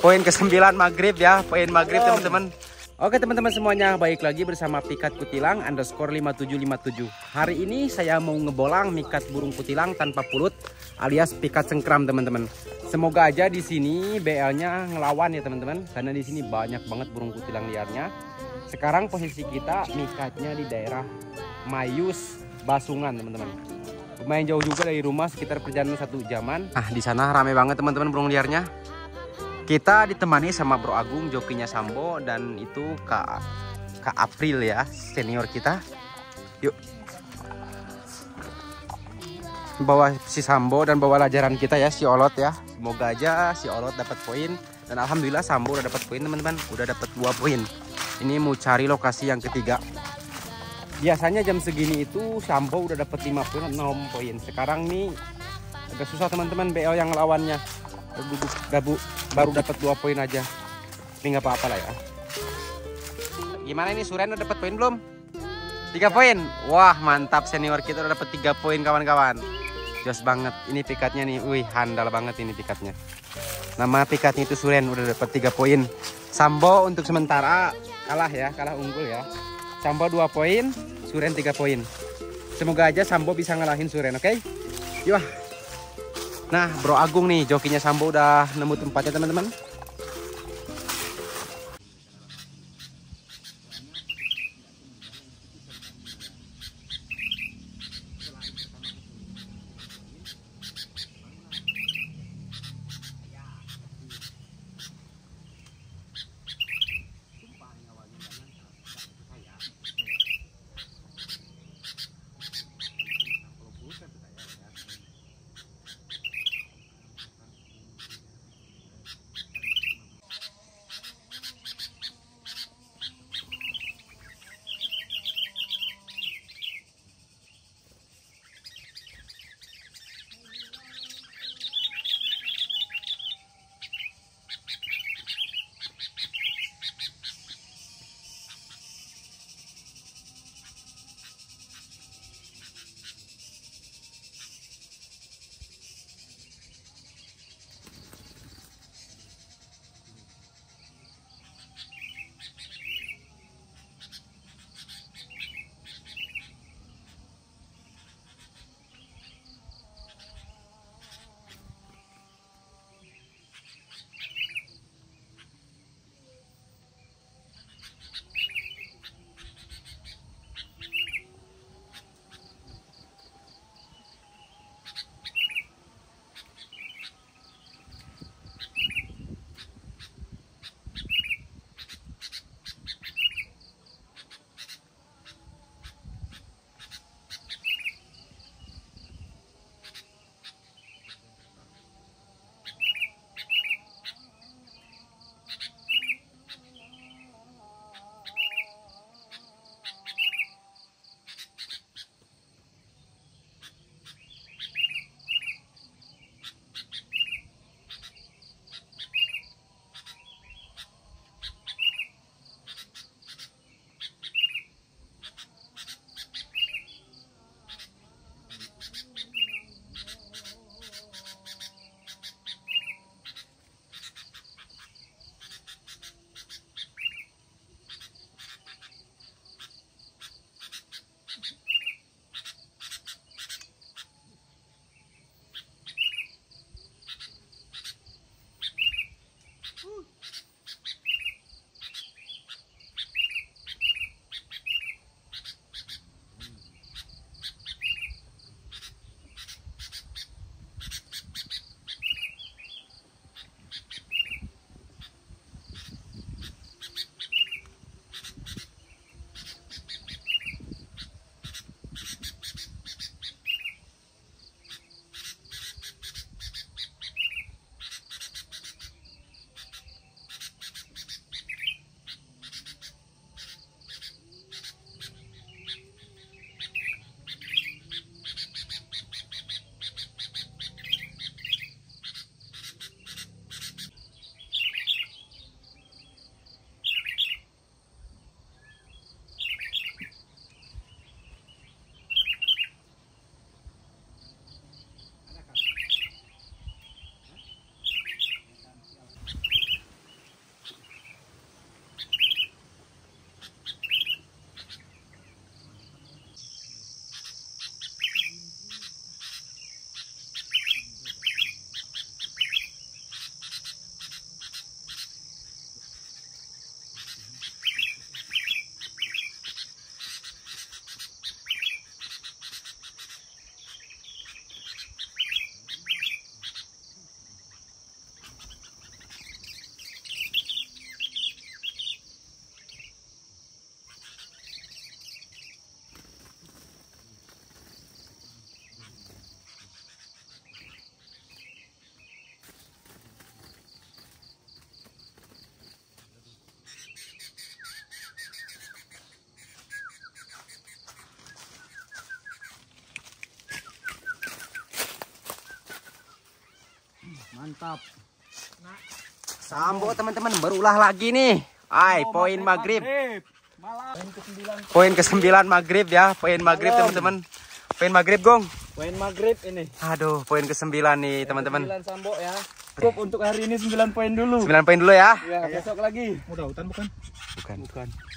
Poin ke-9 maghrib ya, poin maghrib teman-teman. Oke teman-teman semuanya, baik lagi bersama Pikat Kutilang underscore 5757 Hari ini saya mau ngebolang mikat burung kutilang tanpa pulut alias pikat cengkram teman-teman Semoga aja di sini BL-nya ngelawan ya teman-teman Karena di sini banyak banget burung kutilang liarnya Sekarang posisi kita mikatnya di daerah Mayus, Basungan teman-teman Lumayan jauh juga dari rumah sekitar perjalanan satu jaman Nah di sana rame banget teman-teman burung liarnya kita ditemani sama Bro Agung, jokinya Sambo dan itu Kak Kak April ya, senior kita. Yuk. Bawa si Sambo dan bawa lajaran kita ya si Olot ya. Semoga aja si Olot dapat poin dan alhamdulillah Sambo udah dapat poin teman-teman, udah dapat dua poin. Ini mau cari lokasi yang ketiga biasanya jam segini itu Sambo udah dapat 5 poin 6 poin sekarang nih agak susah teman-teman BL yang lawannya Dabu, baru dapat dua poin aja. Ini nggak apa-apa lah ya. Gimana ini Suren udah dapat poin belum? Tiga poin. Wah, mantap senior kita udah dapat tiga poin kawan-kawan. Jos banget. Ini pikatnya nih. Wih, handal banget ini pikatnya. Nama pikatnya itu Suren udah dapat tiga poin. Sambo untuk sementara kalah ya, kalah unggul ya. Sambo dua poin, Suren tiga poin. Semoga aja Sambo bisa ngalahin Suren, oke? Okay? Yuk. Nah, Bro Agung nih, jokinya Sambo udah nemu tempatnya teman-teman. mantap Sambo teman-teman berulah lagi nih Ay, oh, poin maghrib, maghrib. Poin ke maghrib ya Poin maghrib teman-teman Poin maghrib gong Poin maghrib ini Aduh poin ke 9 nih teman-teman Sambo ya Cukup untuk hari ini 9 poin dulu 9 poin dulu ya, ya Besok lagi Mudah hutan bukan? Bukan Bukan